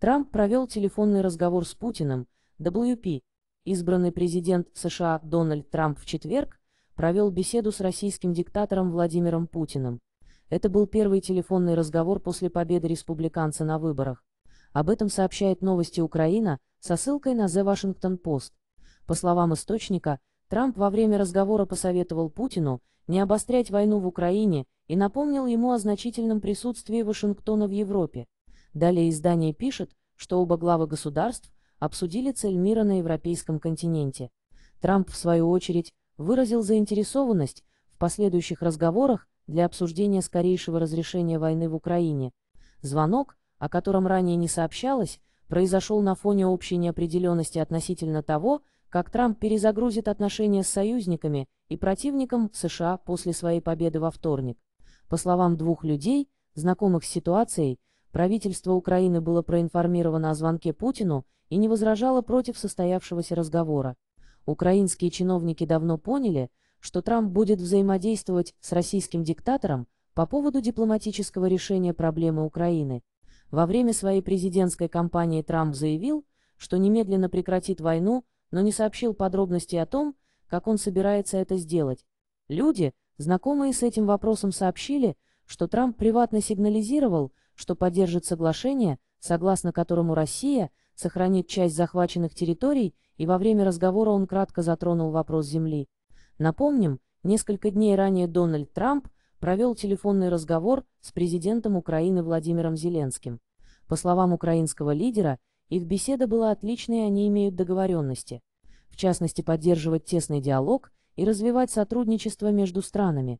Трамп провел телефонный разговор с Путиным, WP, избранный президент США Дональд Трамп в четверг, провел беседу с российским диктатором Владимиром Путиным. Это был первый телефонный разговор после победы республиканца на выборах. Об этом сообщает новости Украина со ссылкой на The Washington Post. По словам источника, Трамп во время разговора посоветовал Путину не обострять войну в Украине и напомнил ему о значительном присутствии Вашингтона в Европе. Далее издание пишет, что оба главы государств обсудили цель мира на европейском континенте. Трамп, в свою очередь, выразил заинтересованность в последующих разговорах для обсуждения скорейшего разрешения войны в Украине. Звонок, о котором ранее не сообщалось, произошел на фоне общей неопределенности относительно того, как Трамп перезагрузит отношения с союзниками и противником США после своей победы во вторник. По словам двух людей, знакомых с ситуацией, Правительство Украины было проинформировано о звонке Путину и не возражало против состоявшегося разговора. Украинские чиновники давно поняли, что Трамп будет взаимодействовать с российским диктатором по поводу дипломатического решения проблемы Украины. Во время своей президентской кампании Трамп заявил, что немедленно прекратит войну, но не сообщил подробностей о том, как он собирается это сделать. Люди, знакомые с этим вопросом, сообщили, что Трамп приватно сигнализировал, что поддержит соглашение, согласно которому Россия сохранит часть захваченных территорий, и во время разговора он кратко затронул вопрос земли. Напомним, несколько дней ранее Дональд Трамп провел телефонный разговор с президентом Украины Владимиром Зеленским. По словам украинского лидера, их беседа была отличной, они имеют договоренности. В частности, поддерживать тесный диалог и развивать сотрудничество между странами.